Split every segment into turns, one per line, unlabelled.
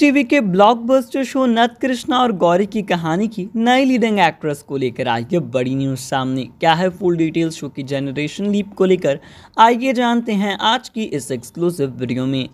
TV के blockbuster show नत कृष्णा और गौरी की कहानी की नई लीडिंग एक्ट्रेस को लेकर आई है बड़ी न्यूज सामने क्या है फुल डिटेल शो की जनरेशन लीप को लेकर आइए जानते हैं आज की इस एक्सक्लूसिव वीडियो में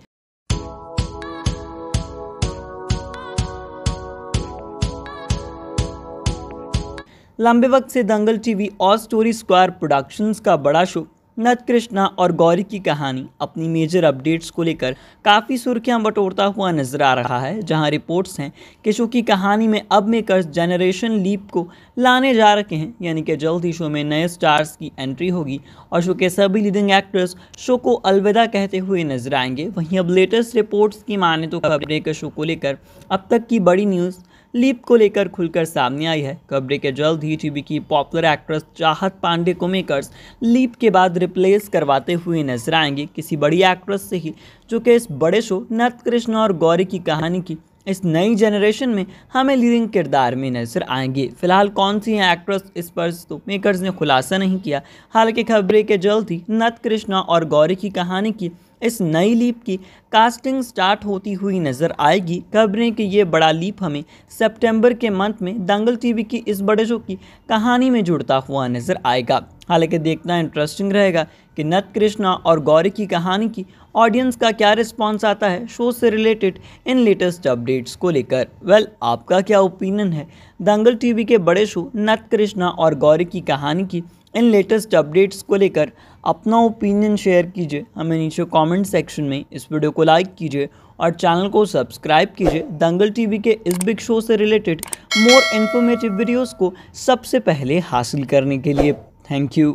लंबे वक्त से दंगल टीवी और स्टोरी स्क्वायर प्रोडक्शंस का बड़ा शो नतकृष्णा और गौरी की कहानी अपनी मेजर अपडेट्स को लेकर काफ़ी सुर्खियां बटोरता हुआ नजर आ रहा है जहां रिपोर्ट्स हैं कि शो की कहानी में अब मेकर्स जनरेशन लीप को लाने जा रहे हैं यानी कि जल्द ही शो में नए स्टार्स की एंट्री होगी और शो के सभी लीडिंग एक्टर्स शो को अलविदा कहते हुए नजर आएंगे वहीं अब लेटेस्ट रिपोर्ट्स की माने तो खबरें के शो को लेकर अब तक की बड़ी न्यूज़ लीप को लेकर खुलकर सामने आई है खबरें के जल्द ही टीवी की पॉपुलर एक्ट्रेस चाहत पांडे को मेकर्स लीप के बाद रिप्लेस करवाते हुए नजर आएंगे किसी बड़ी एक्ट्रेस से ही जो कि इस बड़े शो नत कृष्ण और गौरी की कहानी की इस नई जनरेशन में हमें लीडिंग किरदार में नजर आएंगे फिलहाल कौन सी है एक्ट्रेस इस पर तो मेकर्स ने खुलासा नहीं किया हालांकि खबरें के जल्द ही नत कृष्णा और गौरी की कहानी की इस नई लीप की कास्टिंग स्टार्ट होती हुई नजर आएगी खबरें कि ये बड़ा लीप हमें सितंबर के मंथ में दंगल टीवी की इस बड़े शो की कहानी में जुड़ता हुआ नजर आएगा हालांकि देखना इंटरेस्टिंग रहेगा कि नत कृष्णा और गौरी की कहानी की ऑडियंस का क्या रिस्पॉन्स आता है शो से रिलेटेड इन लेटेस्ट अपडेट्स को लेकर वेल well, आपका क्या ओपिनियन है दंगल टीवी के बड़े शो नत कृष्णा और गौरी की कहानी की इन लेटेस्ट अपडेट्स को लेकर अपना ओपिनियन शेयर कीजिए हमें नीचे कमेंट सेक्शन में इस वीडियो को लाइक कीजिए और चैनल को सब्सक्राइब कीजिए दंगल टीवी के इस बिग शो से रिलेटेड मोर इन्फॉर्मेटिव वीडियोस को सबसे पहले हासिल करने के लिए थैंक यू